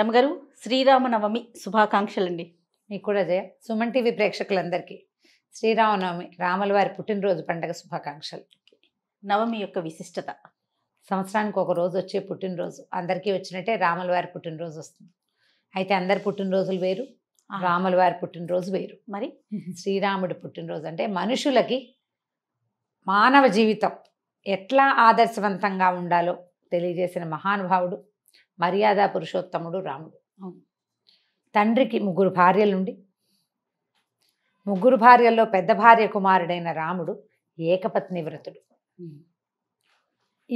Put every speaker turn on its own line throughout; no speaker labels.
రమగారు శ్రీరామనవమి శుభాకాంక్షలండి మీకు కూడా జయ సుమన్ టీవీ ప్రేక్షకులందరికీ శ్రీరామనవమి రాముల వారి పుట్టినరోజు పండగ శుభాకాంక్షలు నవమి యొక్క విశిష్టత సంవత్సరానికి ఒక రోజు వచ్చే పుట్టినరోజు అందరికీ వచ్చినట్టే రాముల వారి పుట్టినరోజు వస్తుంది అయితే అందరి పుట్టినరోజులు వేరు రాముల వారి పుట్టినరోజు వేరు మరి శ్రీరాముడు పుట్టినరోజు అంటే మనుషులకి మానవ జీవితం ఎట్లా ఆదర్శవంతంగా ఉండాలో తెలియజేసిన మహానుభావుడు మర్యాద పురుషోత్తముడు రాముడు తండ్రికి ముగ్గురు భార్యలుండి ముగ్గురు భార్యల్లో పెద్ద భార్య కుమారుడైన రాముడు ఏకపత్ని వ్రతుడు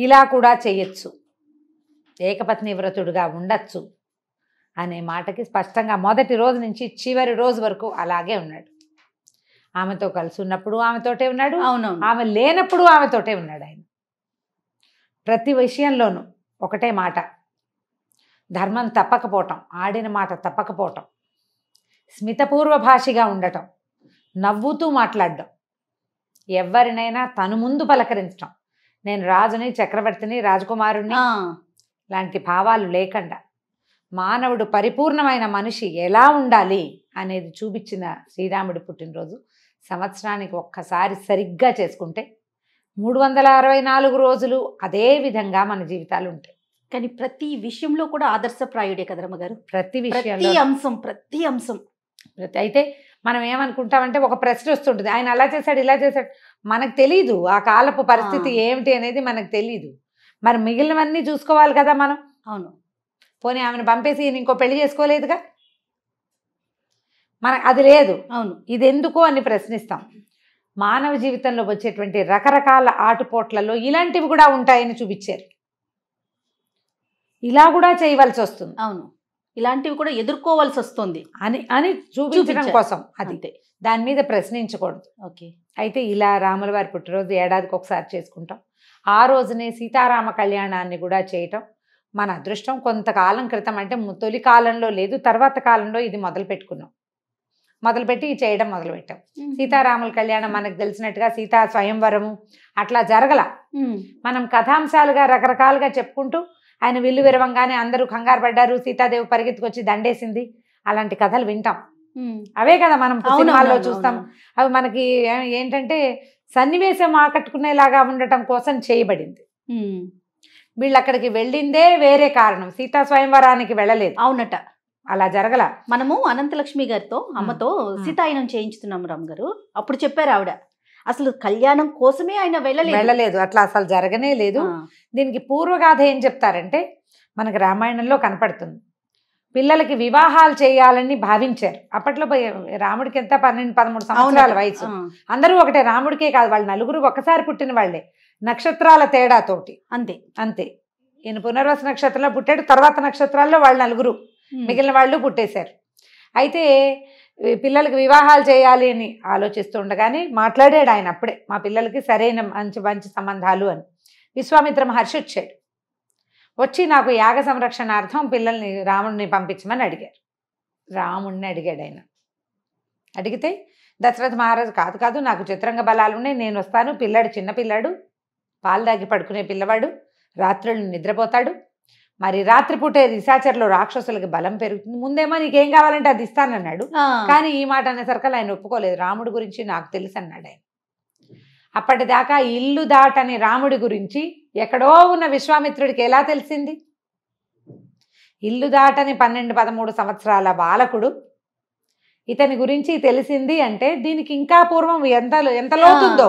ఇలా కూడా చేయొచ్చు ఏకపత్ని వ్రతుడుగా ఉండొచ్చు అనే మాటకి స్పష్టంగా మొదటి రోజు నుంచి చివరి రోజు వరకు అలాగే ఉన్నాడు ఆమెతో కలిసి ఉన్నప్పుడు ఆమెతోటే ఉన్నాడు అవును ఆమె లేనప్పుడు ఆమెతోటే ఉన్నాడు ఆయన ప్రతి విషయంలోనూ ఒకటే మాట ధర్మం తప్పకపోవటం ఆడిన మాట తప్పకపోవటం స్మితపూర్వ భాషగా ఉండటం నవ్వుతూ మాట్లాడడం ఎవరినైనా తను ముందు పలకరించటం నేను రాజుని చక్రవర్తిని రాజకుమారుణ్ణి లాంటి భావాలు లేకుండా మానవుడు పరిపూర్ణమైన మనిషి ఎలా ఉండాలి అనేది చూపించిన శ్రీరాముడి పుట్టినరోజు సంవత్సరానికి ఒక్కసారి సరిగ్గా చేసుకుంటే మూడు వందల అరవై నాలుగు రోజులు అదే విధంగా మన జీవితాలు ఉంటాయి కానీ ప్రతి విషయంలో కూడా ఆదర్శప్రాయుడే కదరమ్మ గారు ప్రతి ప్రతి విషయంలో అంశం ప్రతి అంశం ప్రతి- అయితే మనం ఏమనుకుంటామంటే ఒక ప్రశ్న వస్తుంటుంది ఆయన అలా చేశాడు ఇలా చేశాడు మనకు తెలియదు ఆ కాలపు పరిస్థితి ఏమిటి అనేది మనకు తెలియదు మరి మిగిలినవన్నీ చూసుకోవాలి కదా మనం అవును పోనీ ఆమెను పంపేసి ఈయన ఇంకో పెళ్లి చేసుకోలేదుగా మన అది లేదు అవును ఇది ఎందుకు అని ప్రశ్నిస్తాం మానవ జీవితంలో వచ్చేటువంటి రకరకాల ఆటుపోట్లలో ఇలాంటివి కూడా ఉంటాయని చూపించారు ఇలా కూడా చేయవలసి వస్తుంది అవును ఇలాంటివి కూడా ఎదుర్కోవాల్సి వస్తుంది అని అని చూపించడం కోసం అది దాని మీద ప్రశ్నించకూడదు ఓకే అయితే ఇలా రాముల వారి పుట్టినరోజు ఏడాదికి ఒకసారి చేసుకుంటాం ఆ రోజునే సీతారామ కళ్యాణాన్ని కూడా చేయటం మన అదృష్టం కొంతకాలం క్రితం అంటే తొలి కాలంలో లేదు తర్వాత కాలంలో ఇది మొదలు పెట్టుకున్నాం మొదలుపెట్టి చేయడం మొదలుపెట్టాం సీతారాముల కళ్యాణం మనకు తెలిసినట్టుగా సీతా స్వయంవరము అట్లా జరగల మనం కథాంశాలుగా రకరకాలుగా చెప్పుకుంటూ ఆయన విల్లు విరవంగానే అందరూ కంగారు పడ్డారు సీతాదేవి పరిగెత్తుకొచ్చి దండేసింది అలాంటి కథలు వింటాం అవే కదా మనం సినిమాల్లో చూస్తాం అవి మనకి ఏంటంటే సన్నివేశం ఆకట్టుకునేలాగా ఉండటం కోసం చేయబడింది వీళ్ళు అక్కడికి వెళ్ళిందే వేరే కారణం సీతా స్వయంవరానికి వెళ్ళలేదు అవునట అలా జరగల మనము అనంతలక్ష్మి గారితో అమ్మతో సీతాయనం చేయించుతున్నాము రామ్ గారు అప్పుడు చెప్పారు ఆవిడ అసలు కళ్యాణం కోసమే ఆయన వెళ్ళలేదు వెళ్ళలేదు అట్లా అసలు జరగనే లేదు దీనికి పూర్వగాథ ఏం చెప్తారంటే మనకు రామాయణంలో కనపడుతుంది పిల్లలకి వివాహాలు చేయాలని భావించారు అప్పట్లో రాముడికి ఎంత పన్నెండు పదమూడు సంవత్సరాల వయసు అందరూ ఒకటే రాముడికే కాదు వాళ్ళు నలుగురు ఒకసారి పుట్టిన వాళ్ళే నక్షత్రాల తేడాతోటి అంతే అంతే ఈయన పునర్వస నక్షత్రంలో పుట్టాడు తర్వాత నక్షత్రాల్లో వాళ్ళు నలుగురు మిగిలిన వాళ్ళు పుట్టేశారు అయితే పిల్లలకి వివాహాలు చేయాలి అని ఆలోచిస్తుండగానే మాట్లాడాడు ఆయన అప్పుడే మా పిల్లలకి సరైన మంచి మంచి సంబంధాలు అని విశ్వామిత్ర మహర్షి వచ్చాడు వచ్చి నాకు యాగ సంరక్షణార్థం పిల్లల్ని రాముడిని పంపించమని అడిగారు రాముడిని అడిగాడు ఆయన అడిగితే దశరథ మహారాజు కాదు కాదు నాకు చిత్రంగ బలాలు ఉన్నాయి నేను వస్తాను పిల్లాడు చిన్నపిల్లాడు పాలు దాగి పడుకునే పిల్లవాడు రాత్రులు నిద్రపోతాడు మరి రాత్రిపూటే రిసార్చర్లో రాక్షసులకి బలం పెరుగుతుంది ముందేమో నీకేం కావాలంటే అది ఇస్తానన్నాడు కానీ ఈ మాట అనేసరికి ఆయన ఒప్పుకోలేదు రాముడి గురించి నాకు తెలుసు అన్నాడు ఆయన అప్పటిదాకా ఇల్లు దాటని రాముడి గురించి ఎక్కడో ఉన్న విశ్వామిత్రుడికి ఎలా తెలిసింది ఇల్లు దాటని పన్నెండు పదమూడు సంవత్సరాల బాలకుడు ఇతని గురించి తెలిసింది అంటే దీనికి ఇంకా పూర్వం ఎంత ఎంత లోతుందో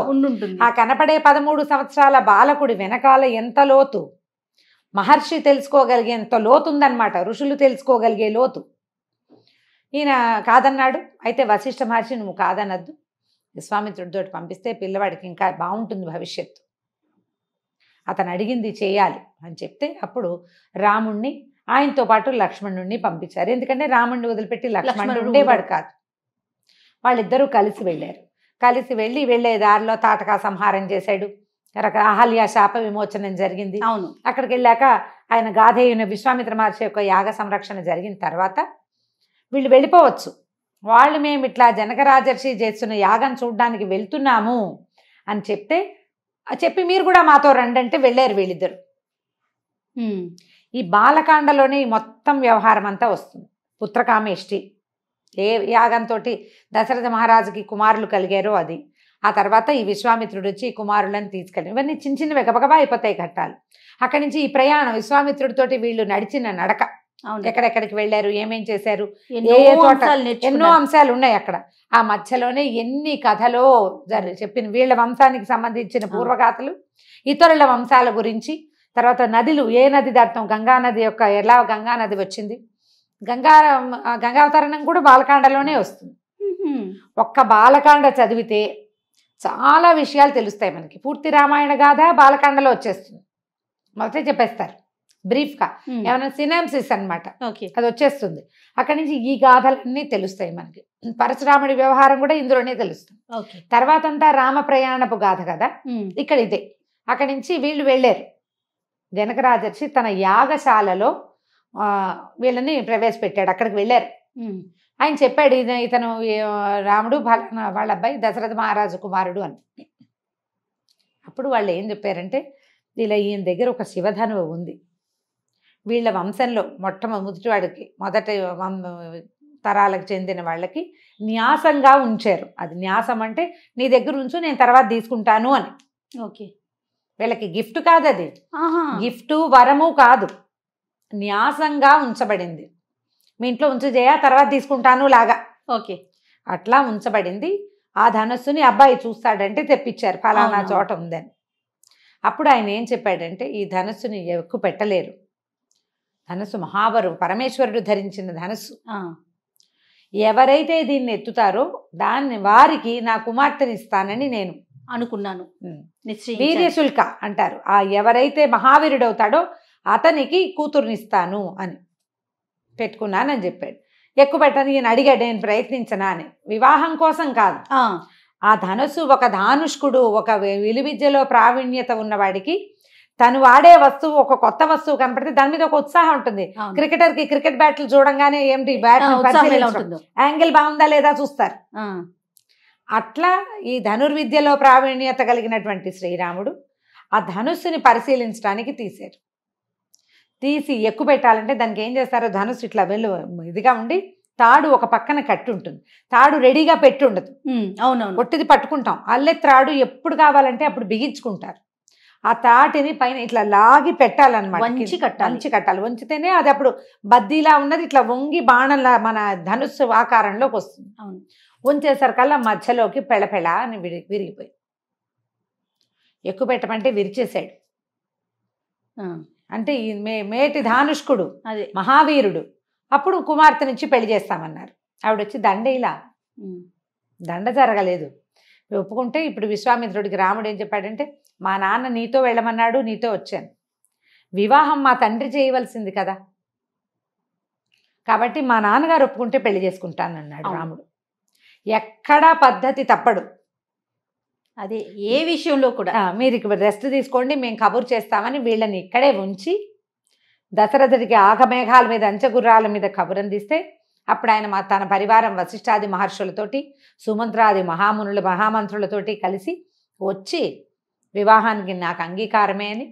ఆ కనపడే పదమూడు సంవత్సరాల బాలకుడి వెనకాల ఎంత లోతు మహర్షి తెలుసుకోగలిగేంత లోతు ఉందన్నమాట ఋషులు తెలుసుకోగలిగే లోతు ఈయన కాదన్నాడు అయితే వశిష్ఠ మహర్షి నువ్వు కాదనద్దు విశ్వామిత్రుడితో పంపిస్తే పిల్లవాడికి ఇంకా బాగుంటుంది భవిష్యత్తు అతను అడిగింది చేయాలి అని చెప్తే అప్పుడు రాముణ్ణి ఆయనతో పాటు లక్ష్మణుణ్ణి పంపించారు ఎందుకంటే రాముణ్ణి వదిలిపెట్టి లక్ష్మణుడు ఉండేవాడు కాదు వాళ్ళిద్దరూ కలిసి వెళ్ళారు కలిసి వెళ్ళి వెళ్ళే దారిలో తాటకా సంహారం చేశాడు రక శాప విమోచనం జరిగింది అవును అక్కడికి వెళ్ళాక ఆయన గాధేయున విశ్వామిత్ర మహర్షి యొక్క యాగ సంరక్షణ జరిగిన తర్వాత వీళ్ళు వెళ్ళిపోవచ్చు వాళ్ళు మేము ఇట్లా జనకరాజర్షి చేస్తున్న యాగం చూడడానికి వెళ్తున్నాము అని చెప్తే చెప్పి మీరు కూడా మాతో రండి అంటే వెళ్ళారు వీళ్ళిద్దరు ఈ బాలకాండలోనే ఈ మొత్తం వ్యవహారం అంతా వస్తుంది పుత్రకామేష్టి ఏ యాగంతో దశరథ మహారాజుకి కుమారులు కలిగారో అది ఆ తర్వాత ఈ విశ్వామిత్రుడు వచ్చి కుమారులను తీసుకెళ్ళి ఇవన్నీ చిన్న చిన్న గబగబా అయిపోతాయి ఘట్టాలు అక్కడి నుంచి ఈ ప్రయాణం విశ్వామిత్రుడితోటి వీళ్ళు నడిచిన నడక ఎక్కడెక్కడికి వెళ్ళారు ఏమేం చేశారు ఏ ఎన్నో అంశాలు ఉన్నాయి అక్కడ ఆ మధ్యలోనే ఎన్ని కథలో చెప్పిన వీళ్ళ వంశానికి సంబంధించిన పూర్వగాథలు ఇతరుల వంశాల గురించి తర్వాత నదిలు ఏ నది దాటం గంగా నది యొక్క ఎలా గంగా నది వచ్చింది గంగా గంగావతరణం కూడా బాలకాండలోనే వస్తుంది ఒక్క బాలకాండ చదివితే చాలా విషయాలు తెలుస్తాయి మనకి పూర్తి రామాయణ గాథ బాలకాండలో వచ్చేస్తుంది మొదట చెప్పేస్తారు బ్రీఫ్గా ఏమైనా సినామ్సిస్ అనమాట అది వచ్చేస్తుంది అక్కడి నుంచి ఈ గాథలన్నీ తెలుస్తాయి మనకి పరశురాముడి వ్యవహారం కూడా ఇందులోనే తెలుస్తుంది తర్వాత అంతా రామ ప్రయాణపు గాథ కదా ఇక్కడ ఇదే అక్కడి నుంచి వీళ్ళు వెళ్ళారు జనకరాజర్షి తన యాగశాలలో వీళ్ళని ప్రవేశపెట్టాడు అక్కడికి వెళ్ళారు ఆయన చెప్పాడు ఇతను రాముడు వాళ్ళ అబ్బాయి దశరథ మహారాజు కుమారుడు అని అప్పుడు వాళ్ళు ఏం చెప్పారంటే ఇలా ఈయన దగ్గర ఒక శివధనువు ఉంది వీళ్ళ వంశంలో మొట్టమొదటి వాడికి మొదటి తరాలకు చెందిన వాళ్ళకి న్యాసంగా ఉంచారు అది న్యాసం అంటే నీ దగ్గర ఉంచు నేను తర్వాత తీసుకుంటాను అని ఓకే వీళ్ళకి గిఫ్ట్ కాదు అది గిఫ్ట్ వరము కాదు న్యాసంగా ఉంచబడింది మీ ఇంట్లో ఉంచు చేయ తర్వాత తీసుకుంటాను లాగా ఓకే అట్లా ఉంచబడింది ఆ ధనస్సుని అబ్బాయి చూస్తాడంటే తెప్పించారు ఫలానా చోట ఉందని అప్పుడు ఆయన ఏం చెప్పాడంటే ఈ ధనస్సుని ఎక్కువ పెట్టలేరు ధనస్సు మహాబరు పరమేశ్వరుడు ధరించిన ధనస్సు ఎవరైతే దీన్ని ఎత్తుతారో దాన్ని వారికి నా కుమార్తెని ఇస్తానని నేను అనుకున్నాను వీర్యశుల్క అంటారు ఆ ఎవరైతే మహావీరుడవుతాడో అతనికి కూతుర్నిస్తాను అని పెట్టుకున్నానని చెప్పాడు ఎక్కువ పెట్టని నేను అడిగాడు నేను ప్రయత్నించనా అని వివాహం కోసం కాదు ఆ ధనుసు ఒక ధానుష్కుడు ఒక విలువిద్యలో ప్రావీణ్యత ఉన్నవాడికి తను వాడే వస్తువు ఒక కొత్త వస్తువు కనపడితే దాని మీద ఒక ఉత్సాహం ఉంటుంది క్రికెటర్ కి క్రికెట్ బ్యాట్లు చూడంగానే ఏంటి బ్యాట్ యాంగిల్ బాగుందా లేదా చూస్తారు అట్లా ఈ ధనుర్విద్యలో ప్రావీణ్యత కలిగినటువంటి శ్రీరాముడు ఆ ధనుస్సుని పరిశీలించడానికి తీశారు తీసి ఎక్కువ పెట్టాలంటే దానికి ఏం చేస్తారో ధనుసు ఇట్లా వెళ్ళు ఇదిగా ఉండి తాడు ఒక పక్కన కట్టి ఉంటుంది తాడు రెడీగా పెట్టి ఉండదు అవునవును ఒట్టిది పట్టుకుంటాం అల్లె త్రాడు ఎప్పుడు కావాలంటే అప్పుడు బిగించుకుంటారు ఆ తాటిని పైన ఇట్లా లాగి పెట్టాలన్నమాట వంచి కట్టాలి వంచి కట్టాలి వంచితేనే అది అప్పుడు బద్దీలా ఉన్నది ఇట్లా వంగి బాణంలా మన ధనుస్సు ఆకారంలోకి వస్తుంది అవును వంచేసరికల్లా మధ్యలోకి పెళపెళ అని విరి విరిగిపోయి ఎక్కువ పెట్టమంటే విరిచేసాడు అంటే మే మేటి ధానుష్కుడు అదే మహావీరుడు అప్పుడు కుమార్తె నుంచి పెళ్లి చేస్తామన్నారు ఆవిడ వచ్చి దండ ఇలా దండ జరగలేదు ఒప్పుకుంటే ఇప్పుడు విశ్వామిత్రుడికి రాముడు ఏం చెప్పాడంటే మా నాన్న నీతో వెళ్ళమన్నాడు నీతో వచ్చాను వివాహం మా తండ్రి చేయవలసింది కదా కాబట్టి మా నాన్నగారు ఒప్పుకుంటే పెళ్లి చేసుకుంటానన్నాడు రాముడు ఎక్కడా పద్ధతి తప్పడు అదే ఏ విషయంలో కూడా మీరు ఇక్కడ రెస్ట్ తీసుకోండి మేము కబుర్ చేస్తామని వీళ్ళని ఇక్కడే ఉంచి దశరథుడికి ఆగమేఘాల మీద అంచగుర్రాల మీద అందిస్తే అప్పుడు ఆయన మా తన పరివారం వశిష్ఠాది మహర్షులతోటి సుమంత్రాది మహామునుల మహామంత్రులతోటి కలిసి వచ్చి వివాహానికి నాకు అంగీకారమే అని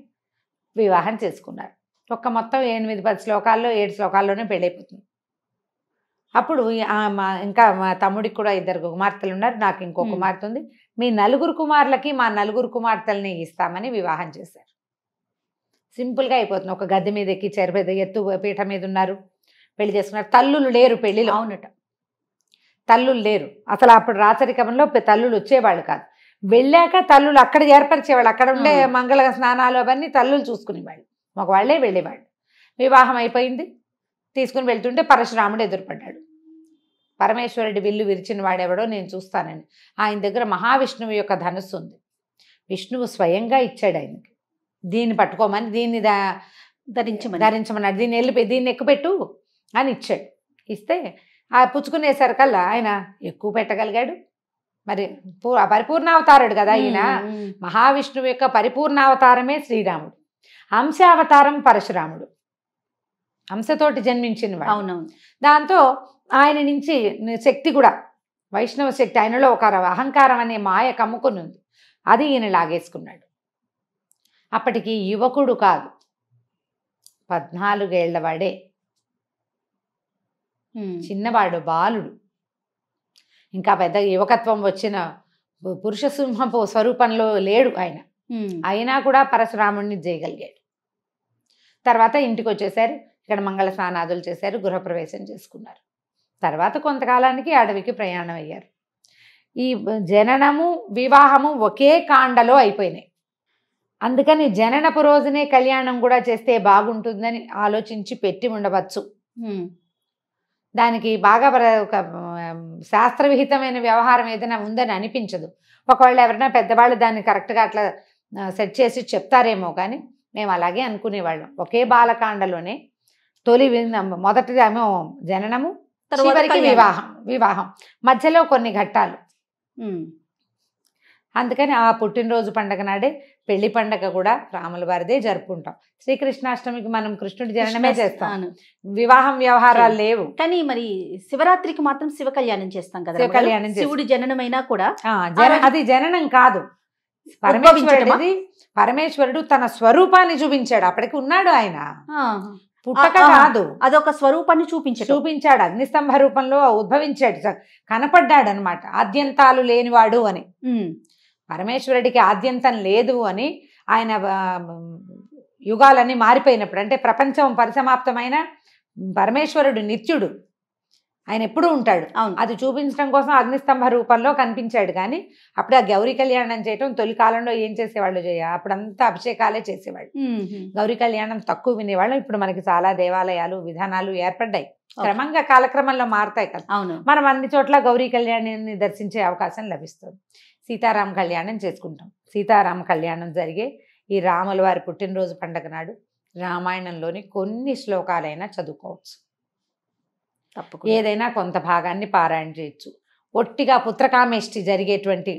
వివాహం చేసుకున్నారు ఒక్క మొత్తం ఎనిమిది పది శ్లోకాల్లో ఏడు శ్లోకాల్లోనే పెళ్ళైపోతుంది అప్పుడు మా ఇంకా మా తమ్ముడికి కూడా ఇద్దరు కుమార్తెలు ఉన్నారు నాకు ఇంకో కుమార్తె ఉంది మీ నలుగురు కుమారులకి మా నలుగురు కుమార్తెలని ఇస్తామని వివాహం చేశారు సింపుల్గా అయిపోతుంది ఒక గద్దె మీద ఎక్కి మీద ఎత్తు పీఠ మీద ఉన్నారు పెళ్లి చేసుకున్నారు తల్లులు లేరు పెళ్లిలో అవునట తల్లులు లేరు అసలు అప్పుడు రాచరికంలో తల్లులు వచ్చేవాళ్ళు కాదు వెళ్ళాక తల్లులు అక్కడ ఏర్పరిచేవాళ్ళు అక్కడ ఉండే మంగళ స్నానాలు అవన్నీ తల్లులు చూసుకునేవాళ్ళు వాళ్ళే వెళ్ళేవాళ్ళు వివాహం అయిపోయింది తీసుకుని వెళ్తుంటే పరశురాముడు ఎదురుపడ్డాడు పరమేశ్వరుడి విల్లు విరిచిన వాడెవడో నేను చూస్తానని ఆయన దగ్గర మహావిష్ణువు యొక్క ధనుస్సు ఉంది విష్ణువు స్వయంగా ఇచ్చాడు ఆయనకి దీన్ని పట్టుకోమని దీన్ని ధరించమని ధరించమన్నాడు దీన్ని వెళ్ళి దీన్ని ఎక్కుపెట్టు అని ఇచ్చాడు ఇస్తే ఆ పుచ్చుకునేసరికల్లా ఆయన ఎక్కువ పెట్టగలిగాడు మరి పరిపూర్ణ అవతారుడు కదా ఈయన మహావిష్ణువు యొక్క పరిపూర్ణ అవతారమే శ్రీరాముడు అంశావతారం పరశురాముడు అంశతోటి జన్మించిన అవునవును దాంతో ఆయన నుంచి శక్తి కూడా వైష్ణవ శక్తి ఆయనలో ఒక అహంకారం అనే మాయ కమ్ముకుని ఉంది అది ఈయన లాగేసుకున్నాడు అప్పటికి యువకుడు కాదు పద్నాలుగేళ్లవాడే చిన్నవాడు బాలుడు ఇంకా పెద్ద యువకత్వం వచ్చిన పురుష సింహపు స్వరూపంలో లేడు ఆయన అయినా కూడా పరశురాముడిని చేయగలిగాడు తర్వాత ఇంటికి వచ్చేసారు ఇక్కడ మంగళ స్నానాదులు చేశారు గృహప్రవేశం చేసుకున్నారు తర్వాత కొంతకాలానికి అడవికి ప్రయాణం అయ్యారు ఈ జననము వివాహము ఒకే కాండలో అయిపోయినాయి అందుకని జననపు రోజునే కళ్యాణం కూడా చేస్తే బాగుంటుందని ఆలోచించి పెట్టి ఉండవచ్చు దానికి బాగా ఒక శాస్త్రవిహితమైన వ్యవహారం ఏదైనా ఉందని అనిపించదు ఒకవేళ ఎవరైనా పెద్దవాళ్ళు దాన్ని కరెక్ట్గా అట్లా సెట్ చేసి చెప్తారేమో కానీ మేము అలాగే అనుకునేవాళ్ళం ఒకే బాలకాండలోనే తొలి మొదటిది ఆమె జననము
చివరికి వివాహం
వివాహం మధ్యలో కొన్ని ఘట్టాలు అందుకని ఆ పుట్టినరోజు పండగ నాడే పెళ్లి పండగ కూడా రాముల వారిదే జరుపుకుంటాం శ్రీకృష్ణాష్టమికి మనం కృష్ణుడి జననమే చేస్తాం వివాహం వ్యవహారాలు లేవు కానీ మరి శివరాత్రికి మాత్రం శివ కళ్యాణం చేస్తాం కదా శివ కళ్యాణం శివుడి జననమైనా కూడా అది జననం కాదు పరమేశ్వరుడు పరమేశ్వరుడు తన స్వరూపాన్ని చూపించాడు అప్పటికి ఉన్నాడు ఆయన పుట్టక కాదు అదొక స్వరూపాన్ని చూపించాడు చూపించాడు అగ్నిస్తంభ రూపంలో ఉద్భవించాడు కనపడ్డాడు అనమాట ఆద్యంతాలు లేనివాడు అని పరమేశ్వరుడికి ఆద్యంతం లేదు అని ఆయన యుగాలన్నీ మారిపోయినప్పుడు అంటే ప్రపంచం పరిసమాప్తమైన పరమేశ్వరుడు నిత్యుడు ఆయన ఎప్పుడూ ఉంటాడు అవును అది చూపించడం కోసం అగ్నిస్తంభ రూపంలో కనిపించాడు కానీ అప్పుడు ఆ గౌరీ కళ్యాణం చేయటం తొలి కాలంలో ఏం చేసేవాళ్ళు చేయ అప్పుడంతా అభిషేకాలే చేసేవాళ్ళు గౌరీ కళ్యాణం తక్కువ వినేవాళ్ళం ఇప్పుడు మనకి చాలా దేవాలయాలు విధానాలు ఏర్పడ్డాయి క్రమంగా కాలక్రమంలో మారుతాయి కదా అవును మనం అన్ని చోట్ల గౌరీ కళ్యాణాన్ని దర్శించే అవకాశం లభిస్తుంది సీతారామ కళ్యాణం చేసుకుంటాం సీతారామ కళ్యాణం జరిగే ఈ రాముల వారి పుట్టినరోజు పండగ నాడు రామాయణంలోని కొన్ని శ్లోకాలైనా చదువుకోవచ్చు ఏదైనా కొంత భాగాన్ని పారాయణ చేయొచ్చు ఒట్టిగా పుత్రకామేష్టి జరిగేటువంటి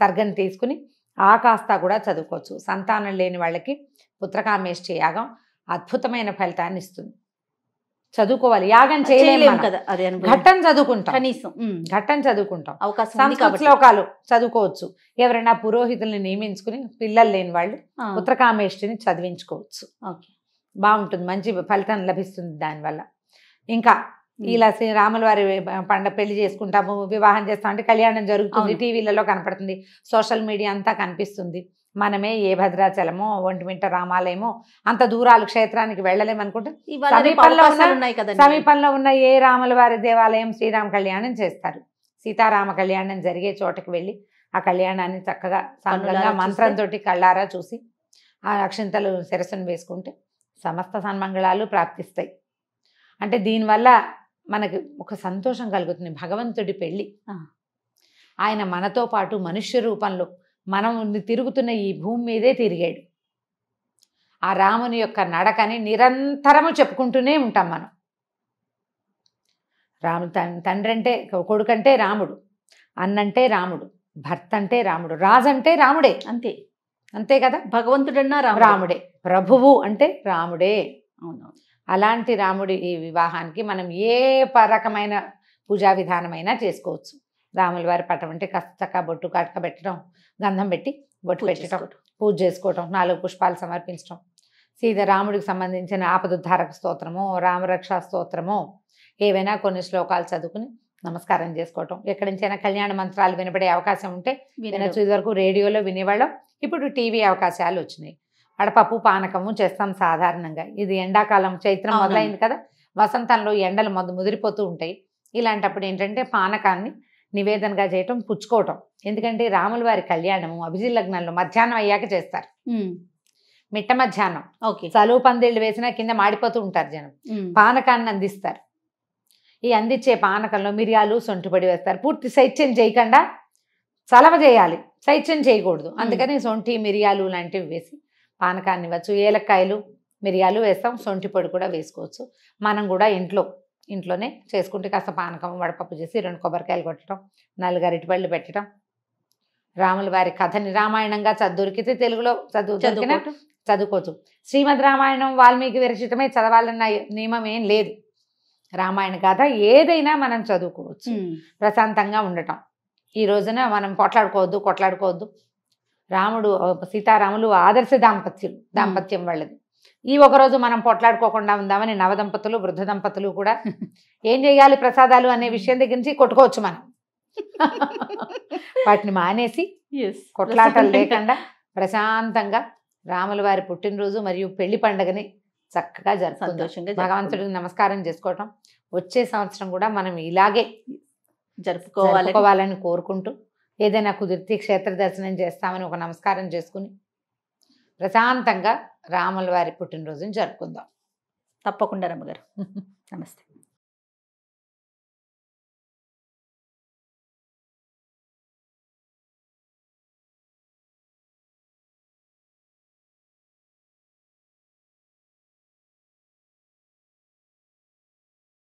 సర్గం తీసుకుని ఆ కాస్త కూడా చదువుకోవచ్చు సంతానం లేని వాళ్ళకి పుత్రకామేష్టి యాగం అద్భుతమైన ఫలితాన్ని ఇస్తుంది చదువుకోవాలి యాగం చేయలేము కదా ఘట్టం చదువుకుంటాం కనీసం ఘట్టం చదువుకుంటాం అవకాశం శ్లోకాలు చదువుకోవచ్చు ఎవరైనా పురోహితుల్ని నియమించుకుని పిల్లలు లేని వాళ్ళు పుత్రకామేష్టిని చదివించుకోవచ్చు బాగుంటుంది మంచి ఫలితం లభిస్తుంది దానివల్ల ఇంకా ఇలా శ్రీరాముల వారి పండ పెళ్లి చేసుకుంటాము వివాహం చేస్తాం అంటే కళ్యాణం జరుగుతుంది టీవీలలో కనపడుతుంది సోషల్ మీడియా అంతా కనిపిస్తుంది మనమే ఏ భద్రాచలమో ఒంటిమింట రామాలయమో అంత దూరాలు క్షేత్రానికి వెళ్ళలేము అనుకుంటే సమీపంలో ఉన్న సమీపంలో ఉన్న ఏ రాముల వారి దేవాలయం శ్రీరామ కళ్యాణం చేస్తారు సీతారామ కళ్యాణం జరిగే చోటకి వెళ్ళి ఆ కళ్యాణాన్ని చక్కగా సాంగంగా మంత్రంతో కళ్ళారా చూసి ఆ అక్షింతలు శిరస్సును వేసుకుంటే సమస్త సన్మంగళాలు ప్రాప్తిస్తాయి అంటే దీనివల్ల మనకి ఒక సంతోషం కలుగుతుంది భగవంతుడి పెళ్ళి ఆయన మనతో పాటు మనుష్య రూపంలో మనం తిరుగుతున్న ఈ భూమి మీదే తిరిగాడు ఆ రాముని యొక్క నడకని నిరంతరము చెప్పుకుంటూనే ఉంటాం మనం రాము తండ్రి అంటే కొడుకంటే రాముడు అన్నంటే రాముడు భర్త అంటే రాముడు రాజు అంటే రాముడే అంతే అంతే కదా భగవంతుడన్నా రాముడే ప్రభువు అంటే రాముడే అవును అలాంటి రాముడి వివాహానికి మనం ఏ రకమైన పూజా విధానమైనా చేసుకోవచ్చు రాముల వారి పటం అంటే కష్టక బొట్టు కటక పెట్టడం గంధం పెట్టి బొట్టు పెట్టడం పూజ చేసుకోవటం నాలుగు పుష్పాలు సమర్పించడం రాముడికి సంబంధించిన ఆపదుద్ధారక స్తోత్రము రామరక్ష స్తోత్రము ఏవైనా కొన్ని శ్లోకాలు చదువుకుని నమస్కారం చేసుకోవటం ఎక్కడి నుంచైనా కళ్యాణ మంత్రాలు వినపడే అవకాశం ఉంటే వినొచ్చు ఇదివరకు రేడియోలో వినేవాళ్ళం ఇప్పుడు టీవీ అవకాశాలు వచ్చినాయి అడపప్పు పానకము చేస్తాం సాధారణంగా ఇది ఎండాకాలం చైత్రం మొదలైంది కదా వసంతంలో ఎండలు మొద ముదిరిపోతూ ఉంటాయి ఇలాంటప్పుడు ఏంటంటే పానకాన్ని నివేదనగా చేయటం పుచ్చుకోవటం ఎందుకంటే రాముల వారి కళ్యాణము అభిజీ లగ్నంలో మధ్యాహ్నం అయ్యాక చేస్తారు మిట్ట మధ్యాహ్నం ఓకే చలువు పందిళ్ళు వేసినా కింద మాడిపోతూ ఉంటారు జనం పానకాన్ని అందిస్తారు ఈ అందించే పానకంలో మిరియాలు సొంటిపడి వేస్తారు పూర్తి శైత్యం చేయకుండా చలవ చేయాలి శైత్యం చేయకూడదు అందుకని సొంటి మిరియాలు లాంటివి వేసి పానకాన్ని ఇవ్వచ్చు ఏలక్కాయలు మిరియాలు వేస్తాం సొంటి పొడి కూడా వేసుకోవచ్చు మనం కూడా ఇంట్లో ఇంట్లోనే చేసుకుంటే కాస్త పానకం వడపప్పు చేసి రెండు కొబ్బరికాయలు కొట్టడం నాలుగు అరటిపళ్ళు పెట్టడం రాముల వారి కథని రామాయణంగా దొరికితే తెలుగులో చదువు చదువుకిన చదువుకోవచ్చు శ్రీమద్ రామాయణం వాల్మీకి విరచితమే చదవాలన్న నియమం ఏం లేదు రామాయణ కథ ఏదైనా మనం చదువుకోవచ్చు ప్రశాంతంగా ఉండటం ఈ రోజున మనం పొట్లాడుకోవద్దు కొట్లాడుకోవద్దు రాముడు సీతారాములు ఆదర్శ దాంపత్యులు దాంపత్యం వాళ్ళది ఈ ఒకరోజు మనం పొట్లాడుకోకుండా ఉందామని నవదంపతులు వృద్ధ దంపతులు కూడా ఏం చేయాలి ప్రసాదాలు అనే విషయం దగ్గర నుంచి కొట్టుకోవచ్చు మనం వాటిని మానేసి కొట్లాటలు లేకుండా ప్రశాంతంగా రాముల వారి పుట్టినరోజు మరియు పెళ్లి పండుగని చక్కగా జరుపుకుందాం భగవంతుడికి నమస్కారం చేసుకోవటం వచ్చే సంవత్సరం కూడా మనం ఇలాగే జరుపుకోవాలని కోరుకుంటూ ఏదైనా కుదిరితే క్షేత్ర దర్శనం చేస్తామని ఒక నమస్కారం చేసుకుని ప్రశాంతంగా రాముల వారి పుట్టినరోజును జరుపుకుందాం తప్పకుండా రమ్మగారు నమస్తే